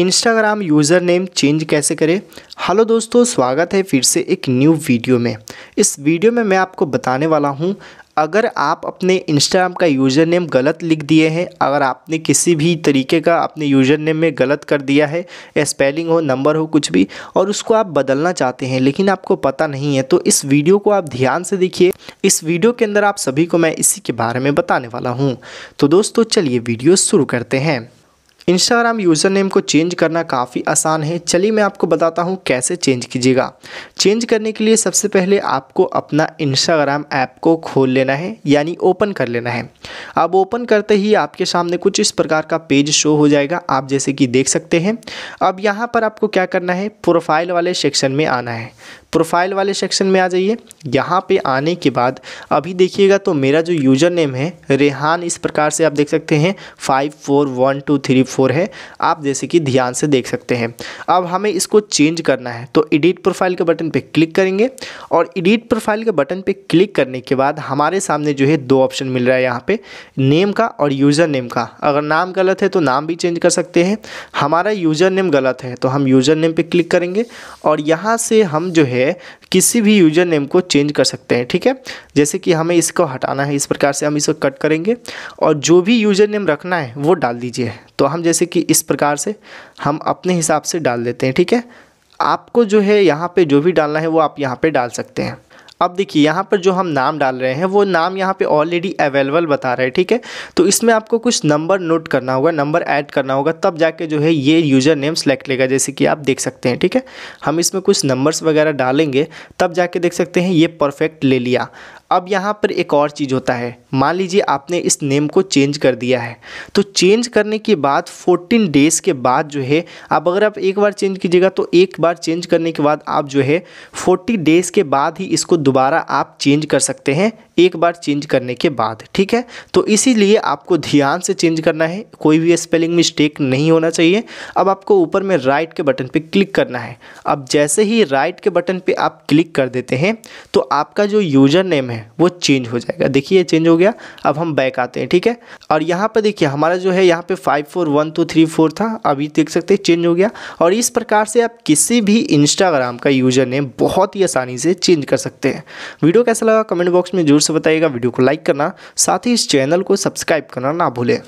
Instagram user name change कैसे करें hello दोस्तों स्वागत है फिर से एक न्यू वीडियो में इस वीडियो में मैं आपको बताने वाला हूँ अगर आप अपने इंस्टाग्राम का यूज़र नेम गलत लिख दिए हैं अगर आपने किसी भी तरीके का अपने यूज़र नेम में गलत कर दिया है स्पेलिंग हो नंबर हो कुछ भी और उसको आप बदलना चाहते हैं लेकिन आपको पता नहीं है तो इस वीडियो को आप ध्यान से देखिए इस वीडियो के अंदर आप सभी को मैं इसी के बारे में बताने वाला हूँ तो दोस्तों चलिए वीडियो शुरू करते हैं इंस्टाग्राम यूज़र नेम को चेंज करना काफ़ी आसान है चलिए मैं आपको बताता हूँ कैसे चेंज कीजिएगा चेंज करने के लिए सबसे पहले आपको अपना इंस्टाग्राम ऐप को खोल लेना है यानी ओपन कर लेना है अब ओपन करते ही आपके सामने कुछ इस प्रकार का पेज शो हो जाएगा आप जैसे कि देख सकते हैं अब यहाँ पर आपको क्या करना है प्रोफाइल वाले सेक्शन में आना है प्रोफाइल वाले सेक्शन में आ जाइए यहाँ पे आने के बाद अभी देखिएगा तो मेरा जो यूज़र नेम है रेहान इस प्रकार से आप देख सकते हैं five four one two three four four है आप जैसे कि ध्यान से देख सकते हैं अब हमें इसको चेंज करना है तो एडिट प्रोफाइल के बटन पर क्लिक करेंगे और एडिट प्रोफाइल के बटन पर क्लिक करने के बाद हमारे सामने जो है दो ऑप्शन मिल रहा है यहाँ पर नेम का और यूज़र नेम का अगर नाम गलत है तो नाम भी चेंज कर सकते हैं हमारा यूज़र नेम गलत है तो हम यूज़र नेम पर क्लिक करेंगे और यहाँ से हम जो है किसी भी यूजर नेम को चेंज कर सकते हैं ठीक है जैसे कि हमें इसको हटाना है इस प्रकार से हम इसको कट करेंगे और जो भी यूजर नेम रखना है वो डाल दीजिए तो हम जैसे कि इस प्रकार से हम अपने हिसाब से डाल देते हैं ठीक है आपको जो है यहाँ पे जो भी डालना है वो आप यहाँ पे डाल सकते हैं अब देखिए यहाँ पर जो हम नाम डाल रहे हैं वो नाम यहाँ पे ऑलरेडी अवेलेबल बता रहे हैं ठीक है तो इसमें आपको कुछ नंबर नोट करना होगा नंबर ऐड करना होगा तब जाके जो है ये यूज़र नेम सेलेक्ट लेगा जैसे कि आप देख सकते हैं ठीक है हम इसमें कुछ नंबर्स वगैरह डालेंगे तब जाके देख सकते हैं ये परफेक्ट ले लिया अब यहाँ पर एक और चीज़ होता है मान लीजिए आपने इस नेम को चेंज कर दिया है तो चेंज करने के बाद 14 डेज़ के बाद जो है अब अगर आप एक बार चेंज कीजिएगा तो एक बार चेंज करने के बाद आप जो है 40 डेज़ के बाद ही इसको दोबारा आप चेंज कर सकते हैं एक बार चेंज करने के बाद ठीक है तो इसीलिए आपको ध्यान से चेंज करना है कोई भी स्पेलिंग मिस्टेक नहीं होना चाहिए अब आपको ऊपर में राइट के बटन पर क्लिक करना है अब जैसे ही राइट के बटन पर आप क्लिक कर देते हैं तो आपका जो यूज़र नेम है है वो चेंज हो जाएगा देखिए ये चेंज हो गया अब हम बैक आते हैं ठीक है और यहाँ पर देखिए हमारा जो है यहाँ पे five four one two three four था अभी देख सकते हैं चेंज हो गया और इस प्रकार से आप किसी भी इंस्टाग्राम का यूजर नेम बहुत ही आसानी से चेंज कर सकते हैं वीडियो कैसा लगा कमेंट बॉक्स में जरूर से बताइएगा वीडियो को लाइक करना साथ ही इस चैनल को सब्सक्राइब करना ना भूलें